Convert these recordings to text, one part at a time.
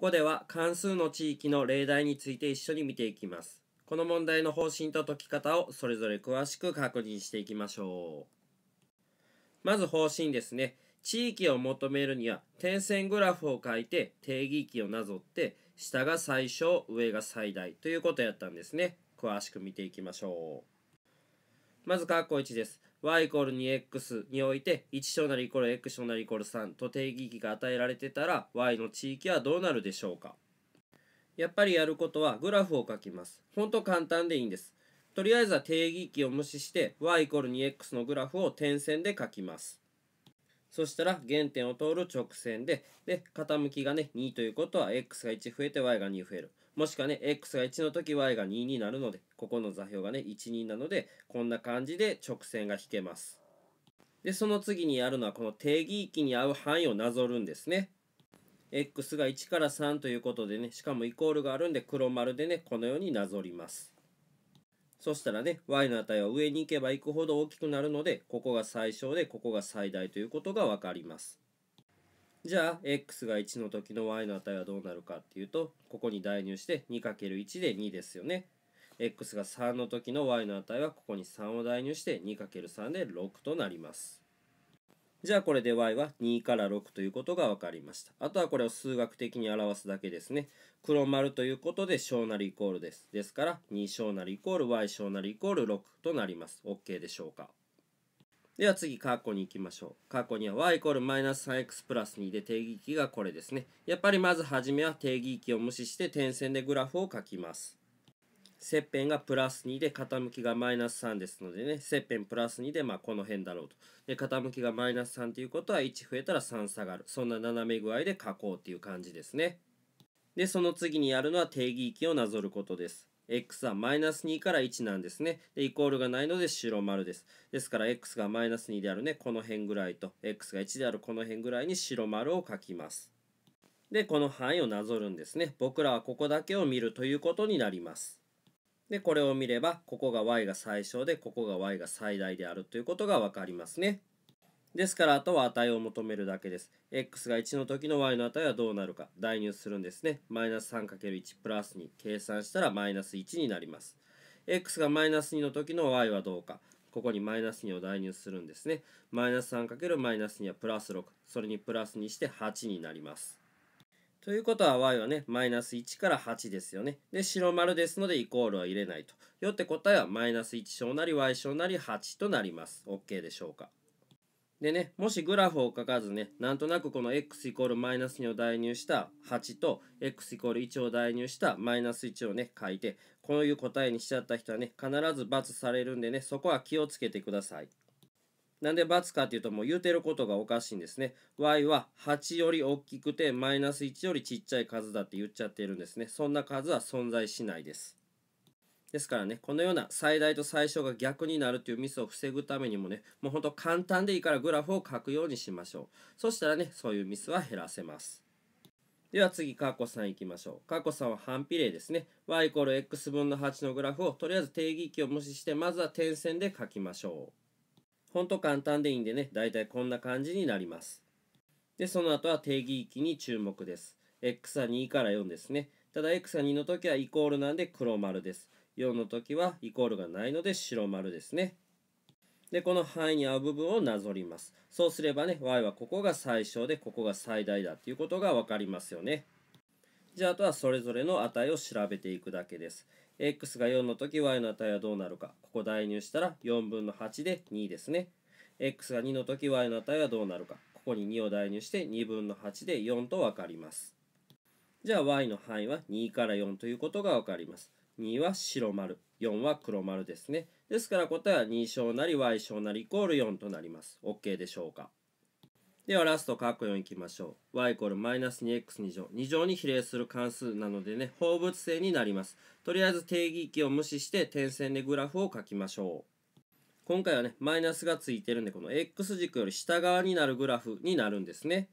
ここでは関数の地域の例題について一緒に見ていきます。この問題の方針と解き方をそれぞれ詳しく確認していきましょう。まず方針ですね。地域を求めるには点線グラフを書いて定義域をなぞって下が最小上が最大ということやったんですね。詳しく見ていきましょう。まず括弧1です。y イコール 2x において1小なりイコール x 小なりイコール3と定義域が与えられてたら y の地域はどうなるでしょうかやっぱりやることはグラフを書きます。ほんと簡単でいいんです。とりあえずは定義域を無視して y イコール 2x のグラフを点線で書きます。そしたら原点を通る直線で、で、傾きがね、2ということは x が1増えて y が2増える。もしくはね、x が1の時 y が2になるので、ここの座標がね、1、2なので、こんな感じで直線が引けます。で、その次にやるのは、この定義域に合う範囲をなぞるんですね。x が1から3ということでね、しかもイコールがあるんで、黒丸でね、このようになぞります。そしたらね、y の値は上に行けば行くほど大きくなるので、ここが最小で、ここが最大ということがわかります。じゃあ x が1の時の y の値はどうなるかっていうとここに代入して 2×1 で2ですよね。x が3の時の y の値はここに3を代入して 2×3 で6となります。じゃあこれで y は2から6ということが分かりました。あとはこれを数学的に表すだけですね。黒丸ということで小なりイコールです。ですから2小なりイコール y 小なりイコール6となります。OK でしょうか。では次、カッコに行きましょう。カーコには y イコールマイナス 3x プラス2で定義域がこれですね。やっぱりまずはじめは定義域を無視して点線でグラフを書きます。切片がプラス2で傾きがマイナス3ですのでね、切片プラス2でまあこの辺だろうと。で、傾きがマイナス3ということは1増えたら3下がる。そんな斜め具合で書こうっていう感じですね。で、その次にやるのは定義域をなぞることです。x はマイナス2から1なんですね。で、イコールがないので白丸です。ですから、x がマイナス2であるね、この辺ぐらいと、x が1であるこの辺ぐらいに白丸を書きます。で、この範囲をなぞるんですね。僕らはここだけを見るということになります。で、これを見れば、ここが y が最小で、ここが y が最大であるということがわかりますね。ですから、あとは値を求めるだけです。x が1の時の y の値はどうなるか、代入するんですね。マイナス 3×1 プラス2、計算したらマイナス1になります。x がマイナス2の時の y はどうか、ここにマイナス2を代入するんですね。マイナス 3× マイナス2はプラス6、それにプラスにして8になります。ということは y はね、マイナス1から8ですよね。で、白丸ですので、イコールは入れないと。よって答えは、マイナス1小なり y 小なり8となります。OK でしょうか。でね、もしグラフを書かずね、なんとなくこの x イコールマイナス2を代入した8と x イコール1を代入したマイナス1をね、書いて、こういう答えにしちゃった人はね、必ず×されるんでね、そこは気をつけてください。なんで×かっていうともう言うてることがおかしいんですね。y は8より大きくてマイナス1よりちっちゃい数だって言っちゃってるんですね。そんな数は存在しないです。ですからね、このような最大と最小が逆になるというミスを防ぐためにもね、もうほんと簡単でいいからグラフを書くようにしましょう。そしたらね、そういうミスは減らせます。では次、カッコんいきましょう。カッコんは反比例ですね。y イコール x 分の8のグラフをとりあえず定義域を無視して、まずは点線で書きましょう。ほんと簡単でいいんでね、だいたいこんな感じになります。で、その後は定義域に注目です。x は2から4ですね。ただ x が2の時はイコールなんで黒丸です。4の時はイコールがないので白丸ですね。で、この範囲に合う部分をなぞります。そうすればね、y はここが最小で、ここが最大だっていうことが分かりますよね。じゃあ、あとはそれぞれの値を調べていくだけです。x が4の時 y の値はどうなるか。ここ代入したら4分の8で2ですね。x が2の時 y の値はどうなるか。ここに2を代入して2分の8で4と分かります。じゃあ y の範囲は2から4ということが分かります。2は白丸4は黒丸ですねですから答えは2小なり y 小なりイコール4となります OK でしょうかではラスト括弧4いきましょう y イコールマイナス 2x2 乗2乗に比例する関数なのでね放物性になりますとりあえず定義域を無視して点線でグラフを書きましょう今回はねマイナスがついてるんでこの x 軸より下側になるグラフになるんですね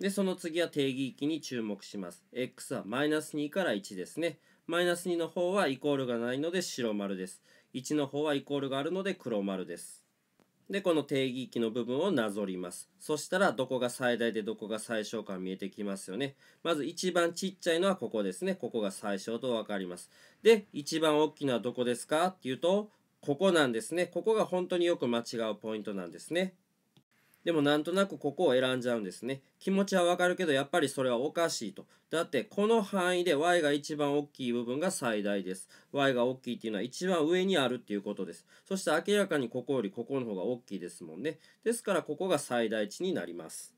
でその次は定義域に注目します x はマイナス2から1ですねマイナス2の方はイコールがないので白丸です。1の方はイコールがあるので黒丸です。で、この定義域の部分をなぞります。そしたら、どこが最大でどこが最小か見えてきますよね。まず一番ちっちゃいのはここですね。ここが最小とわかります。で、一番大きなはどこですかっていうと、ここなんですね。ここが本当によく間違うポイントなんですね。でもなんとなくここを選んじゃうんですね。気持ちはわかるけど、やっぱりそれはおかしいと。だって、この範囲で y が一番大きい部分が最大です。y が大きいっていうのは一番上にあるっていうことです。そして明らかにここよりここの方が大きいですもんね。ですから、ここが最大値になります。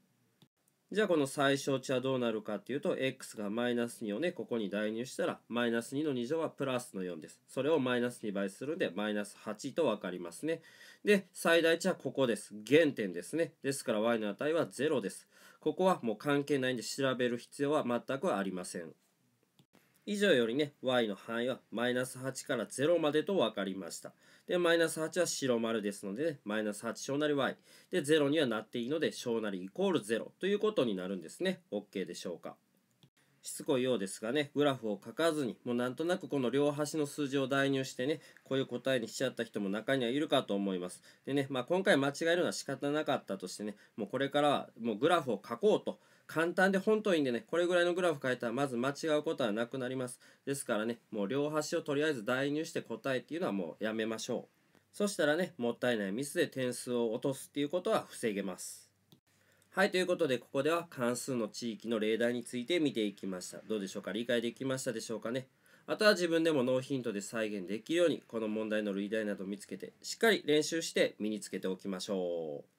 じゃあこの最小値はどうなるかっていうと、x がマイナス2をね、ここに代入したら、マイナス2の2乗はプラスの4です。それをマイナス2倍するんで、マイナス8とわかりますね。で、最大値はここです。原点ですね。ですから y の値は0です。ここはもう関係ないんで調べる必要は全くありません。以上よりね、y の範囲はマイナス8から0までと分かりました。で、マイナス8は白丸ですので、ね、マイナス8小なり y。で、0にはなっていいので、小なりイコール0ということになるんですね。OK でしょうか。しつこいようですがね、グラフを書かずに、もうなんとなくこの両端の数字を代入してね、こういう答えにしちゃった人も中にはいるかと思います。でね、まあ今回間違えるのは仕方なかったとしてね、もうこれからはもうグラフを書こうと。簡単で本当にいいんでね、これぐらいのグラフ書いたらまず間違うことはなくなります。ですからね、もう両端をとりあえず代入して答えっていうのはもうやめましょう。そしたらね、もったいないミスで点数を落とすっていうことは防げます。はい、ということで、ここでは関数の地域の例題について見ていきました。どうでしょうか理解できましたでしょうかねあとは自分でもノーヒントで再現できるように、この問題の類題などを見つけて、しっかり練習して身につけておきましょう。